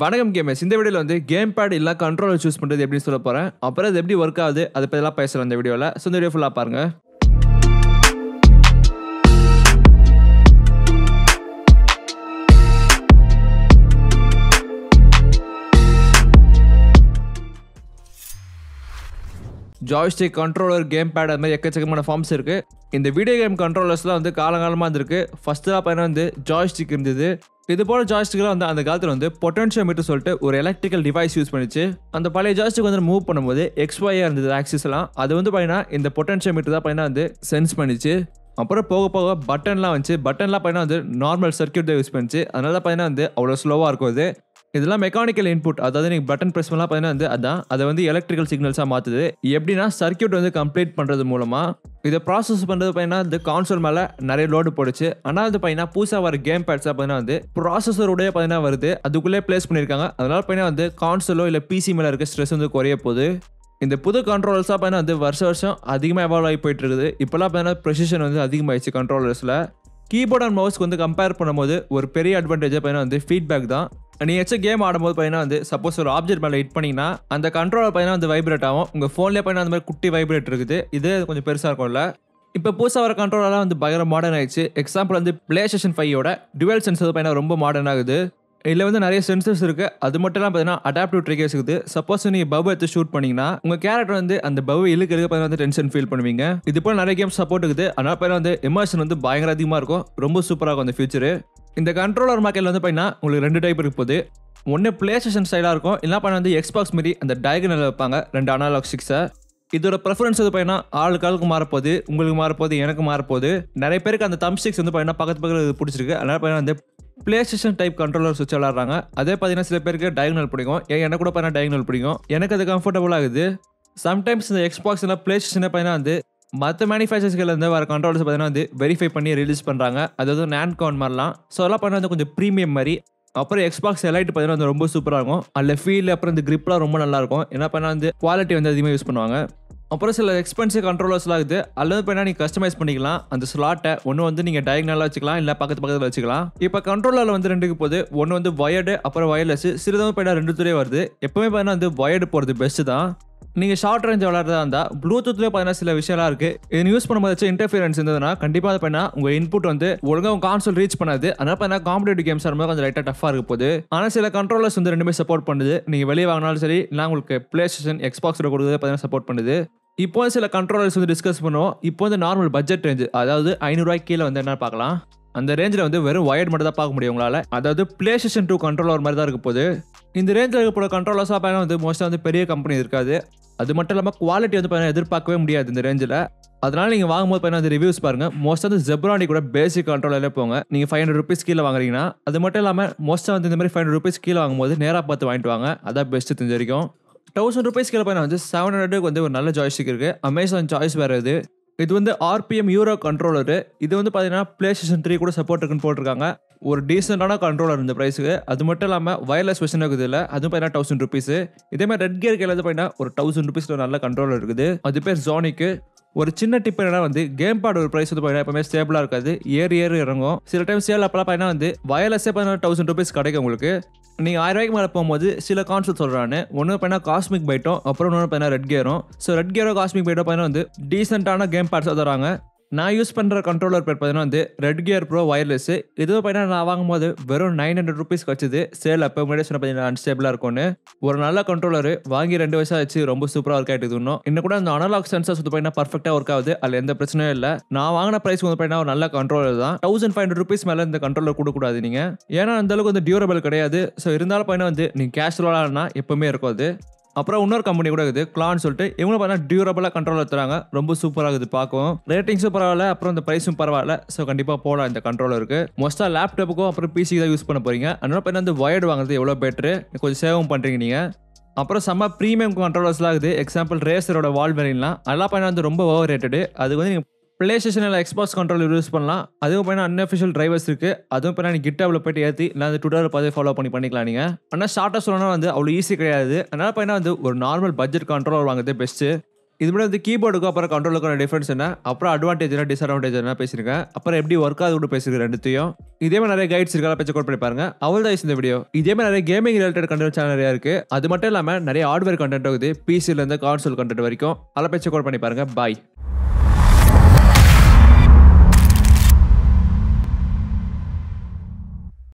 வணக்கம் கேமர்ஸ் இந்த வீடியோவில் வந்து கேம் பேட் இல்லை கண்ட்ரோலர் சூஸ் பண்ணுறது எப்படின்னு சொல்ல போகிறேன் அப்புறம் அது எப்படி ஒர்க் ஆகுது அதை பற்றிலாம் பேசலாம் இந்த வீடியோவில் ஸோ இந்த வீடியோ ஃபுல்லாக பாருங்கள் ஜாய்ஸ்டிக் கண்ட்ரோலர் கேம் பேட் அது மாதிரி எக்கச்சக்கமான ஃபார்ம்ஸ் இருக்குது இந்த வீடியோ கேம் கண்ட்ரோலர்ஸ்லாம் வந்து காலங்காலமாக இருந்திருக்கு ஃபஸ்ட்டு தான் பார்த்தீங்கன்னா வந்து ஜாய்ஸ்டிக் இருந்தது இது போல ஜாய்ஸ்டிக்லாம் வந்து அந்த காலத்தில் வந்து பொட்டன்ஷியல் மீட்டர் சொல்லிட்டு ஒரு எலக்ட்ரிக்கல் டிவைஸ் யூஸ் பண்ணிச்சு அந்த பழைய ஜாய்ஸ்டிக் வந்து மூவ் பண்ணும்போது எக்ஸ்வாயாக இருந்தது ஆக்சிஸ்லாம் அது வந்து பார்த்தீங்கன்னா இந்த பொட்டன்ஷியல் மீட்டர் தான் பார்த்தீங்கன்னா வந்து சென்ஸ் பண்ணிச்சு அப்புறம் போக போக பட்டன்லாம் வந்துச்சு பட்டன்லாம் பார்த்தீங்கன்னா வந்து நார்மல் சர்க்கியூட் தான் யூஸ் பண்ணிச்சு அதனால தான் பார்த்தீங்கன்னா வந்து அவ்வளோ ஸ்லோவாக இருக்கும் அது இதெல்லாம் மெக்கானிக்கல் இன்புட் அதாவது நீங்கள் பட்டன் ப்ரெஸ் பண்ணலாம் பார்த்தீங்கன்னா வந்து அதான் அதை வந்து எலக்ட்ரிக்கல் சிக்னல்ஸாக மாற்றுது எப்படின்னா சர்க்கியூட் வந்து கம்ப்ளீட் பண்ணுறது மூலமாக இதை ப்ராசஸ் பண்ணுறது பார்த்தீங்கன்னா இந்த கான்சோல் மேலே நிறைய லோடு போடுச்சு ஆனால் அது பார்த்தீங்கன்னா புதுசாக வர கேம் பேட்ஸாக பார்த்தீங்கன்னா வந்து ப்ராசஸருடைய பார்த்தீங்கன்னா வருது அதுக்குள்ளே ப்ளேஸ் பண்ணியிருக்காங்க அதனால் பார்த்தீங்கன்னா வந்து கான்சோலோ இல்லை பிசி மேலே இருக்க ஸ்ட்ரெஸ் வந்து குறைய போகுது இந்த புது கண்ட்ரோலர்ஸாக பார்த்தீங்கன்னா வந்து வருஷ வருஷம் அதிகமாக எவால்வ் ஆகி போயிட்டு இருக்குது இப்போலாம் பார்த்தீங்கன்னா ப்ரொசிஷன் வந்து அதிகமாகிடுச்சு கண்ட்ரோலர்ஸில் கீபோர்ட் அண்ட் மவுஸ்க்கு வந்து கம்பேர் பண்ணும்போது ஒரு பெரிய அட்வான்டேஜாக பார்த்தீங்கன்னா வந்து ஃபீட்பேக் தான் நீ எச்சும் கேம் ஆடும்போது பார்த்தீங்கன்னா வந்து சப்போஸ் ஒரு ஆப்ஜெக்ட் மேலே ஹிட் பண்ணிங்கன்னா அந்த கண்ட்ரோலர் பார்த்தீங்கன்னா வந்து வைப்ரேட் ஆகும் உங்கள் ஃபோன்லேயே பார்த்தீங்கன்னா அந்த மாதிரி குட்டி வைப்ரேட் இருக்குது இது கொஞ்சம் பெருசாக இருக்கும்ல இப்போ புதுசாக வர கண்ட்ரோலெலாம் வந்து பயங்கர மாடர்ன் ஆயிடுச்சு எக்ஸாம்பிள் வந்து பிளே ஸ்டேஷன் ஃபைவோட டுவெல் சென்ஸ் வந்து பார்த்தீங்கன்னா ரொம்ப மாடர்ன் ஆகுது இதில் வந்து நிறைய சென்சர்ஸ் இருக்குது அது மட்டும் இல்லாமல் பார்த்தீங்கன்னா அடாப்டிவ் ட்ரிகர்ஸ் இருக்குது சப்போஸ் நீங்கள் பவு எடுத்து ஷூட் பண்ணிங்கன்னா உங்கள் கேரக்டர் வந்து அந்த பவு இழுக்கிறது பார்த்தீங்கன்னா வந்து டென்ஷன் ஃபீல் பண்ணுவீங்க இது போல் நிறைய கேம் சப்போர்ட் இருக்குது அதனால் பார்த்தீங்கன்னா வந்து எமோஷன் வந்து பயங்கர அதிகமாக இருக்கும் ரொம்ப சூப்பராக இருக்கும் அந்த ஃபியூச்சர் இந்த கண்ட்ரோலர் மார்க்கெட்டில் வந்து பார்த்தீங்கன்னா உங்களுக்கு ரெண்டு டைப் இருக்கு போகுது ஒன்று பிளே ஸ்டேஷன் ஸ்டைலாக இருக்கும் இல்லை பண்ண வந்து எக்ஸ்பாக்ஸ் மாரி அந்த டயகனில் வைப்பாங்க ரெண்டு அனாலாக் சிக்ஸை இதோட ப்ரெஃபரன்ஸ் வந்து பார்த்தீங்கன்னா ஆளுக்கு ஆளுக்கு மாறப்போகுது உங்களுக்கு மாறப்போகுது எனக்கு மாறப்போகுது நிறைய பேருக்கு அந்த தம் ஸ்டிக்ஸ் வந்து பார்த்தீங்கன்னா பக்கத்து பக்கத்தில் பிடிச்சிருக்கு அதனால் பார்த்தீங்கன்னா வந்து பிளே ஸ்டேஷன் டைப் கண்ட்ரோலர் சுவிட்ச் விளாட்றாங்க அதே பார்த்தீங்கன்னா சில பேருக்கு டயக்னல் பிடிக்கும் ஏன் எனக்கு கூட பார்த்தா டயக்னல் பிடிக்கும் எனக்கு அது கம்ஃபர்டபுள் ஆகுது சம்டைம்ஸ் இந்த எக்ஸ்பாக்ஸ் எல்லாம் பிளே ஸ்டேஷனை பார்த்தீங்கன்னா வந்து மற்ற மேனுஃபேக்சர்ஸ்லேருந்து வர கண்ட்ரோல்ஸ் பார்த்தீங்கன்னா வந்து வெரிஃபை பண்ணி ரிலீஸ் பண்ணுறாங்க அதாவது நேன் கவுன் மாதிரிலாம் ஸோ அதெல்லாம் பார்த்தீங்கன்னா வந்து கொஞ்சம் ப்ரீமியம் மாதிரி அப்புறம் எக்ஸ்பாக்ஸ் எலைட் பார்த்தீங்கன்னா வந்து ரொம்ப சூப்பராக இருக்கும் அதில் ஃபீல் அப்புறம் இந்த கிரிப்லாம் ரொம்ப நல்லாயிருக்கும் என்ன பண்ணால் வந்து குவாலிட்டி வந்து அதிகமாக யூஸ் பண்ணுவாங்க அப்புறம் சில எக்ஸ்பென்சிவ் கண்ட்ரோலர்ஸ்லாம் இருக்குது அல்லது இப்போ நீங்கள் கஸ்டமைஸ் பண்ணிக்கலாம் அந்த ஸ்லாட்டை ஒன்று வந்து நீங்கள் டயக்னலாக வச்சுக்கலாம் இல்லை பக்கத்து பக்கத்தில் வச்சுக்கலாம் இப்போ கண்ட்ரோலரில் வந்து ரெண்டுக்கு போது ஒன்று வந்து ஒயர்டு அப்புறம் ஒயர்லெஸ் சிறிதாக போய்டா ரெண்டு துறையே வருது எப்போவுமே பார்த்தீங்கன்னா வந்து ஒயர்டு போகிறது பெஸ்ட்டு தான் நீங்கள் ஷார்ட் ரேஞ்ச் விளாட்றதா இருந்தால் ப்ளூடூத்லேயே பார்த்தீங்கன்னா சில விஷயம்லாம் இருக்குது இது யூஸ் பண்ணும்போது இன்டர்ஃபியரன்ஸ் இருந்ததுன்னா கண்டிப்பாக பண்ணால் உங்கள் இன்புட் வந்து ஒழுங்காக உங்கள் கான்சோல் ரீச் பண்ணாது அதனால் பார்த்தீங்கன்னா காம்படேட்டிவ் கேம்ஸ் ஆடும்போது கொஞ்சம் லைட்டாக டஃபாக இருக்க போகுது ஆனால் சில கண்ட்ரோலர்ஸ் வந்து ரெண்டுமே சப்போர்ட் பண்ணுது நீங்கள் வெளியே வாங்கினாலும் சரி நான் உங்களுக்கு ப்ளே ஸ்டேஷன் எக்ஸ்பாக்ஸில் கொடுக்குறது பார்த்தீங்கன்னா சப்போர்ட் பண்ணுது இப்போ சில கண்ட்ரோலர்ஸ் வந்து டிஸ்கஸ் பண்ணுவோம் இப்போ வந்து நார்மல் பட்ஜெட் ரேஞ்சு அதாவது ஐநூறுரூவாய்க்கு கீழே வந்து என்ன பார்க்கலாம் அந்த ரேஞ்சில் வந்து வெறும் ஒயர்ட் மட்டும் தான் பார்க்க முடியும் உங்களால் அதாவது பிளே ஸ்டேஷன் டூ கண்ட்ரோலர் மாதிரி தான் இருக்க போது இந்த ரேஞ்சில் இருக்கப்போ கண்ட்ரோலர்ஸாக பார்த்தீங்கன்னா வந்து மோஸ்ட்டாக வந்து பெரிய கம்பெனி இருக்காது அது மட்டும் இல்லாமல் குவாலிட்டி வந்து பார்த்தீங்கன்னா எதிர்பார்க்கவே முடியாது இந்த ரேஞ்சில் அதனால் நீங்கள் வாங்கும்போது பார்த்தா வந்து ரிவ்யூஸ் பாருங்கள் மோஸ்ட்டாக வந்து ஜெப்ரானி கூட பேசிக் கண்ட்ரோலரில் போங்க நீங்கள் ஃபைவ் ஹண்ட்ரட் ருபீஸ் கீழே வாங்குறீங்கன்னா அது மட்டும் இல்லாமல் மோஸ்ட்டாக வந்து இந்த மாதிரி ஃபைவ் ஹண்ட்ரட் ருபீஸ் கீழே வாங்கும்போது நேராக பார்த்து வாங்கிட்டு வாங்க அதான் பெஸ்ட்டு தெரிஞ்ச வரைக்கும் தௌசண்ட் ருபீஸ் பையன் வந்து செவன் ஹண்ட்ரடுக்கு வந்து ஒரு நல்ல ஜாய்ஸ் இருக்குது அமேசான் சாய்ஸ் வேறு இது இது வந்து ஆர்பிஎம் யூரோ கண்ட்ரோலரு இது வந்து பார்த்தீங்கன்னா பிளே ஸ்டேஷன் த்ரீ கூட சப்போர்ட் இருக்குன்னு போட்டிருக்காங்க ஒரு டீசென்டான கண்ட்ரோலர் இந்த ப்ரைஸுக்கு அது மட்டும் இல்லாமல் வயர்லெஸ் வெர்ஷன் இருக்குது இல்லை அதுவும் பார்த்தீங்கன்னா தௌசண்ட் ருபீஸ் இதே மாதிரி ரெட் கேர் கையில் பார்த்தீங்கன்னா ஒரு தௌசண்ட் ருபீஸில் நல்ல கண்ட்ரோலர் இருக்குது அது பேர் ஜோனிக்கு ஒரு சின்ன டிப் என்னன்னா வந்து கேம் பாட் ஒரு ப்ரைஸ் வந்து பார்த்தீங்கன்னா எப்பவுமே ஸ்டேபிளா இருக்காது ஏறி ஏறி இறங்கும் சில டைம் சேல் அப்பெல்லாம் பார்த்தீங்கன்னா வந்து வயர்லெஸ்ஸே பார்த்தீங்கன்னா தௌசண்ட் ருபீஸ் கிடைக்கும் உங்களுக்கு நீங்கள் ஆயிரம் ரூபாய்க்கு மேலே போகும்போது சில கான்செப்ட் சொல்கிறானு ஒன்று பண்ணா காஸ்மிக் பைட்டும் அப்புறம் இன்னொன்று பார்த்தீங்கன்னா ரெட் கேரும் ஸோ ரெட் கேரோ காஸ்மிக் பைட்டோ பார்த்தீங்கன்னா வந்து டீசென்ட்டான கேம் பேட்ஸாக தராங்க நான் யூஸ் பண்ணுற கண்ட்ரோலர் பேர் பார்த்தீங்கன்னா வந்து ரெட் கியர் ப்ரோ வயர்லெஸ் இது பார்த்தீங்கன்னா நான் வாங்கும்போது வெறும் நைன் ஹண்ட்ரட் ருபீஸ் வச்சது சேல் அப்போ முன்னாடி சொன்ன பார்த்தீங்கன்னா அன்ஸ்டேபிளாக இருக்கும்னு ஒரு நல்ல கண்ட்ரோலர் வாங்கி ரெண்டு வயசாக வச்சு ரொம்ப சூப்பராக ஒர்க் ஆகிட்டு இன்னும் இன்னும் கூட அந்த அனலாக் சென்சர்ஸ் வந்து பார்த்தீங்கன்னா பர்ஃபெக்டாக ஒர்க் ஆகுது அதில் எந்த பிரச்சனையும் இல்லை நான் வாங்கின ப்ரைஸ் வந்து பார்த்தீங்கன்னா ஒரு நல்ல கண்ட்ரோலர் தான் தௌசண்ட் ஃபைவ் ஹண்ட்ரட் ருபீஸ் மேலே இந்த கண்ட்ரோலர் கொடுக்கூடாது நீங்கள் ஏன்னா அந்த அளவுக்கு வந்து டியூரபிள் கிடையாது ஸோ இருந்தாலும் பார்த்தீங்கன்னா வந்து நீங்கள் கேஷ் எப்பவுமே இருக்கும் அது அப்புறம் இன்னொரு கம்பெனி கூட இருக்குது கிளான்னு சொல்லிட்டு இவங்களும் பார்த்தீங்கன்னா டியூரபிளாக கண்ட்ரோலர் தராங்க ரொம்ப சூப்பராக இருக்குது பார்க்கும் ரேட்டிங்ஸும் பரவாயில்ல அப்புறம் இந்த ப்ரைஸும் பரவாயில்ல ஸோ கண்டிப்பாக போகலாம் இந்த கண்ட்ரோலருக்கு மோஸ்ட்டாக லேப்டாப்புக்கும் அப்புறம் பிசி தான் யூஸ் பண்ண போகிறீங்க அதனால பார்த்தீங்கன்னா வந்து ஒயர்டு வாங்குறது எவ்வளோ பெட்ரு கொஞ்சம் சேவும் பண்ணுறீங்க நீங்கள் அப்புறம் செம்ம ப்ரீமியம் கண்ட்ரோலர்ஸ்லாம் இருக்குது எக்ஸாம்பிள் ரேசரோட வால் வெளியிலாம் அதெல்லாம் பார்த்தீங்கன்னா வந்து ரொம்ப ஓவர் ரேட்டடு அது வந்து நீங்கள் பிளே ஸ்டேஷனில் எக்ஸ்பாக்ஸ் கண்ட்ரோல் யூஸ் பண்ணலாம் அதுவும் பார்த்தீங்கன்னா அன்அஃபிஷியல் டிரைவர்ஸ் இருக்குது அதுவும் பார்த்தா நீ கிட்டாவில் போய்ட்டு ஏற்றி இல்லை அந்த ட்விட்டரில் பார்த்து ஃபாலோ பண்ணி பண்ணிக்கலாம் நீங்கள் ஆனால் ஷார்ட்டாக சொல்லணும்னா வந்து அவ்வளோ ஈஸி கிடையாது அதனால் பார்த்தீங்கன்னா வந்து ஒரு நார்மல் பட்ஜெட் கண்ட்ரோலர் வாங்குறது பெஸ்ட்டு இது மட்டும் வந்து கீபோர்டுக்கும் அப்புறம் கண்ட்ரோலுக்கான டிஃபரன்ஸ் என்ன அப்புறம் அட்வான்டேஜ் என்ன டிஸ்அட்வான்டேஜ் என்ன பேசியிருக்கேன் அப்புறம் எப்படி ஒர்க் ஆகுது கூட பேசியிருக்கேன் ரெண்டுத்தையும் இதே மாதிரி நிறைய கைட்ஸ் இருக்கா பேச்சு கோட் பண்ணி பாருங்க அவள் தான் இந்த வீடியோ இதே மாதிரி நிறைய கேமிங் ரிலேட்டட் கண்டென்ட் சேனல் நிறையா இருக்கு அது மட்டும் இல்லாமல் நிறைய ஹார்ட்வேர் கண்டென்ட் இருக்குது பிசிலேருந்து கான்சோல் கண்டென்ட் வரைக்கும் அதில் பேச்சு கோட் பண்ணி பாருங்க பாய்